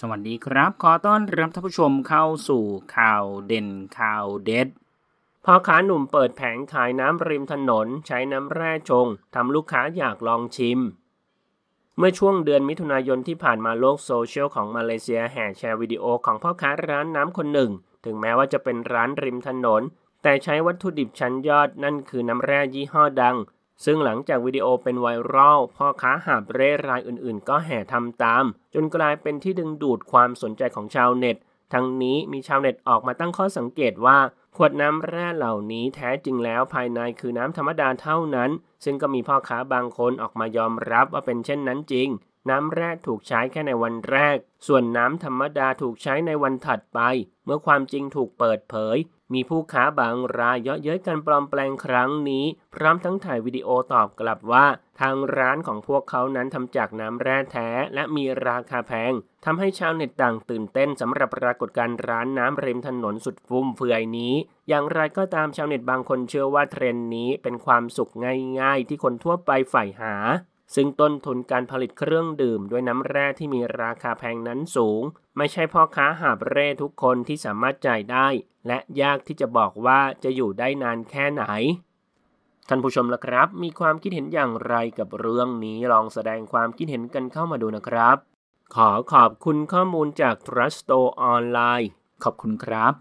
สวัสดีครับ ขอต้อนรับท่านผู้ชมเข้าสู่ข่าวเด่นข่าวเด็ดพ่อค้าหนุ่มเปิดแผงขายน้ำริมถนนใช้น้ำแร่ชงทำลูกค้าอยากลองชิม เมื่อช่วงเดือนมิถุนายนที่ผ่านมาโลกโซเชียลของมาเลเซียแห่แชร์วิดีโอของพ่อค้าร้านน้ำคนหนึ่งถึงแม้ว่าจะเป็นร้านริมถนน แต่ใช้วัตถุดิบชั้นยอดนั่นคือน้ำแร่ยี่ห้อดังซึ่งหลังจากวิดีโอเป็นไวรัลพ่อค้าหาบเร่รายอื่นๆ ก็แห่ทำตาม จนกลายเป็นที่ดึงดูดความสนใจของชาวเน็ต ทั้งนี้มีชาวเน็ตออกมาตั้งข้อสังเกตว่า ขวดน้ำแร่เหล่านี้แท้จริงแล้วภายในคือน้ำธรรมดาเท่านั้น ซึ่งก็มีพ่อค้าบางคนออกมายอมรับว่าเป็นเช่นนั้นจริงน้ำแร่ถูกใช้แค่ในวันแรก ส่วนน้ำธรรมดาถูกใช้ในวันถัดไป เมื่อความจริงถูกเปิดเผย มีผู้ค้าบางรายเยาะเย้ยการปลอมแปลงครั้งนี้ พร้อมทั้งถ่ายวิดีโอตอบกลับว่าทางร้านของพวกเขานั้นทำจากน้ำแร่แท้และมีราคาแพง ทำให้ชาวเน็ตต่างตื่นเต้นสำหรับปรากฏการณ์ร้านน้ำริมถนนสุดฟุ่มเฟือยนี้ อย่างไรก็ตามชาวเน็ตบางคนเชื่อว่าเทรนด์นี้เป็นความสุขง่ายๆ ที่คนทั่วไปใฝ่หาซึ่งต้นทุนการผลิตเครื่องดื่มด้วยน้ำแร่ที่มีราคาแพงนั้นสูง ไม่ใช่พ่อค้าหาบเร่ทุกคนที่สามารถจ่ายได้ และยากที่จะบอกว่าจะอยู่ได้นานแค่ไหน ท่านผู้ชมละครับ มีความคิดเห็นอย่างไรกับเรื่องนี้ลองแสดงความคิดเห็นกันเข้ามาดูนะครับ ขอขอบคุณข้อมูลจาก Trusto ออนไลน์ขอบคุณครับ